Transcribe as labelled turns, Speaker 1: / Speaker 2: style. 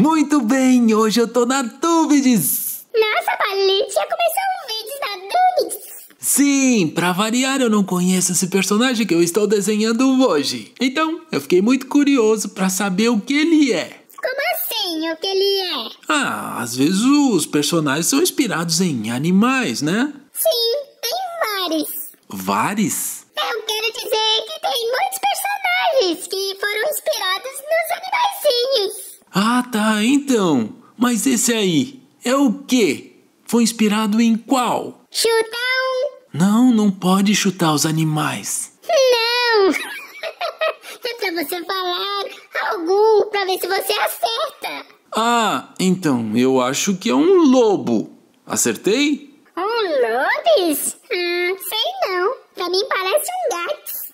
Speaker 1: Muito bem, hoje eu tô na Dúvidas!
Speaker 2: Nossa, Palito, já começou um vídeo da
Speaker 1: Dúvidas? Sim, para variar eu não conheço esse personagem que eu estou desenhando hoje. Então, eu fiquei muito curioso para saber o que ele é.
Speaker 3: Como assim, o que ele é?
Speaker 1: Ah, às vezes os personagens são inspirados em animais, né?
Speaker 3: Sim, tem vários.
Speaker 1: Vários?
Speaker 3: Eu quero dizer que
Speaker 2: tem muitos personagens
Speaker 1: Ah, tá, então. Mas esse aí é o quê? Foi inspirado em qual?
Speaker 4: Chutão.
Speaker 1: Não, não pode chutar os animais.
Speaker 4: Não. é pra você falar algum pra ver se você acerta.
Speaker 5: Ah, então eu acho que é um lobo. Acertei?
Speaker 4: Um
Speaker 2: lobis? Ah, sei não. Pra mim parece um gato.